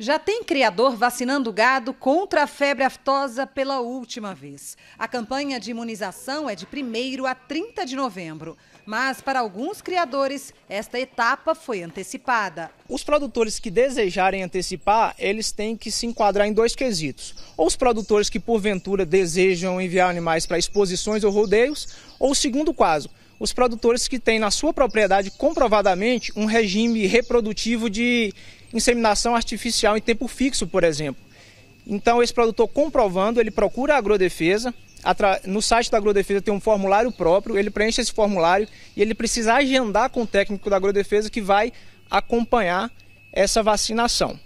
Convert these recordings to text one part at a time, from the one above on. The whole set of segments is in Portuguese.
Já tem criador vacinando gado contra a febre aftosa pela última vez. A campanha de imunização é de 1 a 30 de novembro. Mas, para alguns criadores, esta etapa foi antecipada. Os produtores que desejarem antecipar, eles têm que se enquadrar em dois quesitos. Ou os produtores que, porventura, desejam enviar animais para exposições ou rodeios, ou o segundo caso, os produtores que têm na sua propriedade comprovadamente um regime reprodutivo de inseminação artificial em tempo fixo, por exemplo. Então, esse produtor comprovando, ele procura a agrodefesa. No site da agrodefesa tem um formulário próprio, ele preenche esse formulário e ele precisa agendar com o técnico da agrodefesa que vai acompanhar essa vacinação.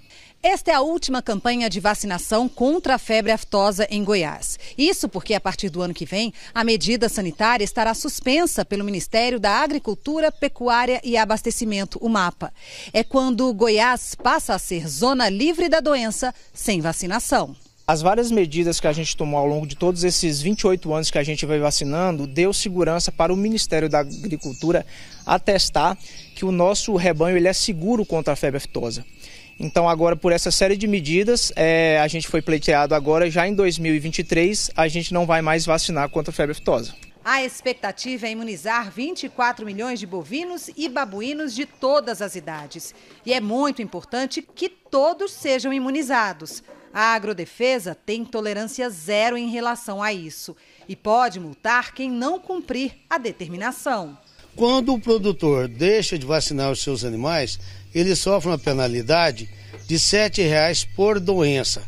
Esta é a última campanha de vacinação contra a febre aftosa em Goiás. Isso porque, a partir do ano que vem, a medida sanitária estará suspensa pelo Ministério da Agricultura, Pecuária e Abastecimento, o MAPA. É quando Goiás passa a ser zona livre da doença sem vacinação. As várias medidas que a gente tomou ao longo de todos esses 28 anos que a gente veio vacinando deu segurança para o Ministério da Agricultura atestar que o nosso rebanho ele é seguro contra a febre aftosa. Então, agora, por essa série de medidas, é, a gente foi pleiteado agora, já em 2023, a gente não vai mais vacinar contra a febre aftosa. A expectativa é imunizar 24 milhões de bovinos e babuínos de todas as idades. E é muito importante que todos sejam imunizados. A agrodefesa tem tolerância zero em relação a isso e pode multar quem não cumprir a determinação. Quando o produtor deixa de vacinar os seus animais, ele sofre uma penalidade de R$ 7,00 por doença.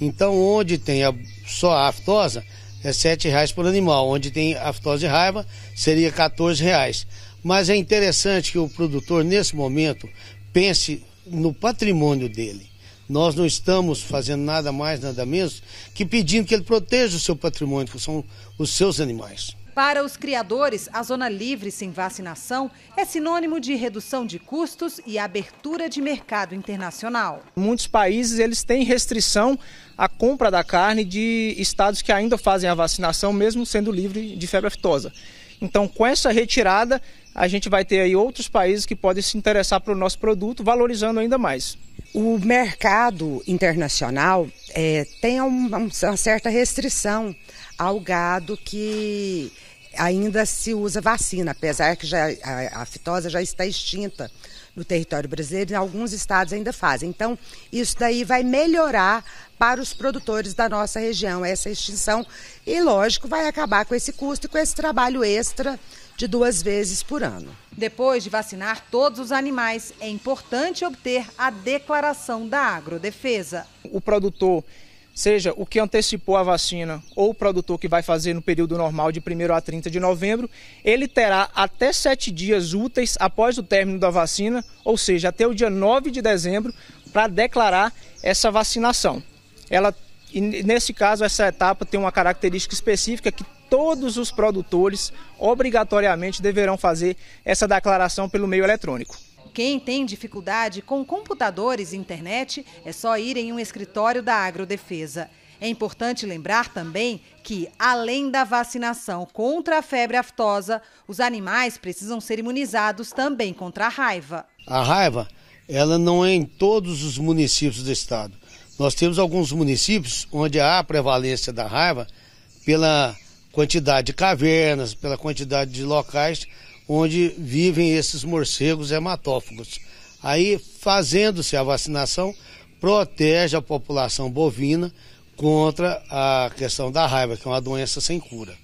Então, onde tem a, só a aftosa, é R$ 7,00 por animal. Onde tem aftose e raiva, seria R$ 14,00. Mas é interessante que o produtor, nesse momento, pense no patrimônio dele. Nós não estamos fazendo nada mais, nada menos que pedindo que ele proteja o seu patrimônio, que são os seus animais. Para os criadores, a zona livre sem vacinação é sinônimo de redução de custos e abertura de mercado internacional. Muitos países eles têm restrição à compra da carne de estados que ainda fazem a vacinação, mesmo sendo livre de febre aftosa. Então, com essa retirada, a gente vai ter aí outros países que podem se interessar pelo nosso produto, valorizando ainda mais. O mercado internacional é, tem uma, uma certa restrição ao gado que ainda se usa vacina, apesar que já, a, a fitosa já está extinta no território brasileiro, alguns estados ainda fazem. Então, isso daí vai melhorar para os produtores da nossa região essa extinção e, lógico, vai acabar com esse custo e com esse trabalho extra de duas vezes por ano. Depois de vacinar todos os animais, é importante obter a declaração da agrodefesa. O produtor seja o que antecipou a vacina ou o produtor que vai fazer no período normal de 1 a 30 de novembro, ele terá até sete dias úteis após o término da vacina, ou seja, até o dia 9 de dezembro, para declarar essa vacinação. Ela, nesse caso, essa etapa tem uma característica específica que todos os produtores obrigatoriamente deverão fazer essa declaração pelo meio eletrônico. Quem tem dificuldade com computadores e internet é só ir em um escritório da Agrodefesa. É importante lembrar também que, além da vacinação contra a febre aftosa, os animais precisam ser imunizados também contra a raiva. A raiva, ela não é em todos os municípios do estado. Nós temos alguns municípios onde há prevalência da raiva pela quantidade de cavernas, pela quantidade de locais onde vivem esses morcegos hematófagos. Aí, fazendo-se a vacinação, protege a população bovina contra a questão da raiva, que é uma doença sem cura.